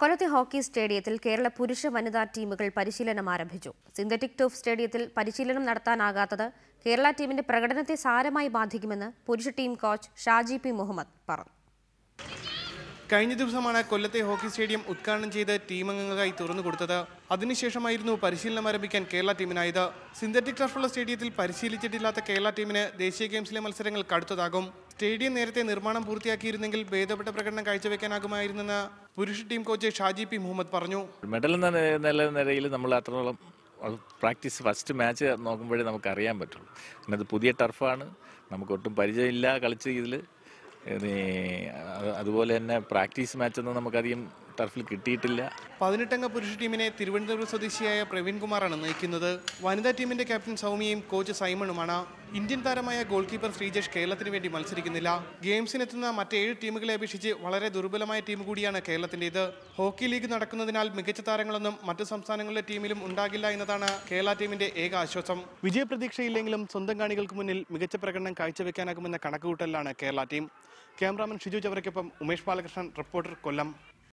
കൊല്ലത്തെ ഹോക്കി സ്റ്റേഡിയത്തിൽ കേരള പുരുഷ വനിതാ ടീമുകൾ പരിശീലനം ആരംഭിച്ചു സിന്തറ്റിക് ടോഫ് സ്റ്റേഡിയത്തിൽ പരിശീലനം നടത്താനാകാത്തത് കേരള ടീമിന്റെ പ്രകടനത്തെ സാരമായി ബാധിക്കുമെന്ന് പുരുഷ team coach Shaji P Muhammad പറഞ്ഞു കഴിഞ്ഞ ദിവസമാണ് കൊല്ലത്തെ ഹോക്കി സ്റ്റേഡിയം ഉദ്ഘാടനം ചെയ്ത് ടീമംഗങ്ങൾക്കായി തുറന്നു കൊടുത്തത് അതിനുശേഷമായിരുന്നു പരിശീലനം ആരംഭിക്കാൻ കേരള ടീമിനായത് സിന്തറ്റിക് ടർഫുള്ള സ്റ്റേഡിയത്തിൽ പരിശീലിച്ചിട്ടില്ലാത്ത കേരള ടീമിന് ദേശീയ ഗെയിംസിലെ മത്സരങ്ങൾ കടുത്തതാകും സ്റ്റേഡിയം നേരത്തെ നിർമ്മാണം പൂർത്തിയാക്കിയിരുന്നെങ്കിൽ ഭേദപ്പെട്ട പ്രകടനം കാഴ്ചവെക്കാനാകുമായിരുന്നെന്ന് പുരുഷ team coach Shaji P Muhammad പറഞ്ഞു മെഡൽ എന്ന നിലയിൽ നമ്മൾ അത്രത്തോളം പ്രാക്ടീസ് ഫസ്റ്റ് മാച്ച് നോക്കുമ്പോഴേ നമുക്ക് അറിയാൻ പറ്റുള്ളൂ പിന്നെ അത് പുതിയ ടർഫാണ് നമുക്കൊട്ടും പരിചയമില്ല കളിച്ച് ഇതിൽ അതുപോലെ തന്നെ പ്രാക്ടീസ് മാച്ചൊന്നും നമുക്കധികം ടർഫിൽ കിട്ടിയിട്ടില്ല പതിനെട്ടംഗ പുരുഷ ടീമിനെ തിരുവനന്തപുരം സ്വദേശിയായ കുമാറാണ് നയിക്കുന്നത് വനിതാ ടീമിന്റെ ക്യാപ്റ്റൻ സൗമ്യയും കോച്ച് സൈമണുമാണ് ഇന്ത്യൻ താരമായ ഗോൾ കീപ്പർ ശ്രീജേഷ് കേരളത്തിന് വേണ്ടി മത്സരിക്കുന്നില്ല ഗെയിംസിനെത്തുന്ന മറ്റേഴ് ടീമുകളെ അപേക്ഷിച്ച് വളരെ ദുർബലമായ ടീം കൂടിയാണ് ഇത് ഹോക്കി ലീഗ് നടക്കുന്നതിനാൽ മികച്ച താരങ്ങളൊന്നും മറ്റു സംസ്ഥാനങ്ങളിലെ ടീമിലും ഉണ്ടാകില്ല എന്നതാണ് കേരള ടീമിന്റെ ഏക ആശ്വാസം വിജയപ്രതീക്ഷയില്ലെങ്കിലും സ്വന്തം കാണികൾക്ക് മുന്നിൽ മികച്ച പ്രകടനം കാഴ്ചവെക്കാനാകുമെന്ന കണക്കുകൂട്ടലിലാണ് കേരള ടീം ക്യാമറാമാൻ ഷിജു ചവരയ്ക്കൊപ്പം ഉമേഷ് ബാലകൃഷ്ണൻ റിപ്പോർട്ടർ കൊല്ലം